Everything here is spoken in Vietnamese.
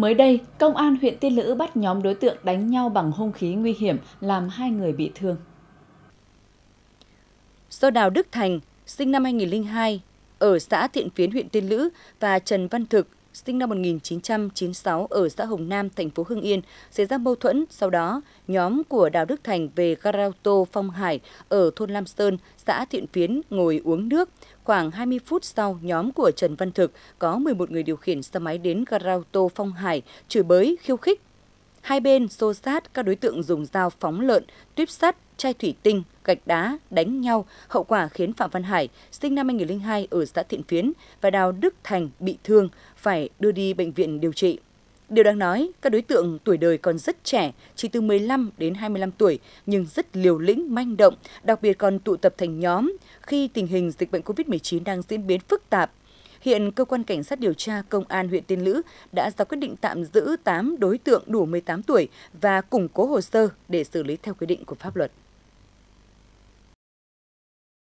Mới đây, công an huyện Tiên Lữ bắt nhóm đối tượng đánh nhau bằng hung khí nguy hiểm làm hai người bị thương. Do Đào Đức Thành, sinh năm 2002, ở xã Thiện Phiến huyện Tiên Lữ và Trần Văn Thực, sinh năm 1996 ở xã Hồng Nam, thành phố Hưng Yên, xảy ra mâu thuẫn. Sau đó, nhóm của Đào Đức Thành về gara ô Phong Hải ở thôn Lam Sơn, xã Thiện Phiến ngồi uống nước. Khoảng 20 phút sau, nhóm của Trần Văn Thực có 11 người điều khiển xe máy đến gara ô Phong Hải, chửi bới, khiêu khích Hai bên xô sát, các đối tượng dùng dao phóng lợn, tuyếp sắt, chai thủy tinh, gạch đá đánh nhau, hậu quả khiến Phạm Văn Hải, sinh năm 2002 ở xã Thiện Phiến và Đào Đức Thành bị thương, phải đưa đi bệnh viện điều trị. Điều đáng nói, các đối tượng tuổi đời còn rất trẻ, chỉ từ 15 đến 25 tuổi, nhưng rất liều lĩnh, manh động, đặc biệt còn tụ tập thành nhóm khi tình hình dịch bệnh COVID-19 đang diễn biến phức tạp. Hiện cơ quan cảnh sát điều tra công an huyện Tiên Lữ đã ra quyết định tạm giữ 8 đối tượng đủ 18 tuổi và củng cố hồ sơ để xử lý theo quy định của pháp luật.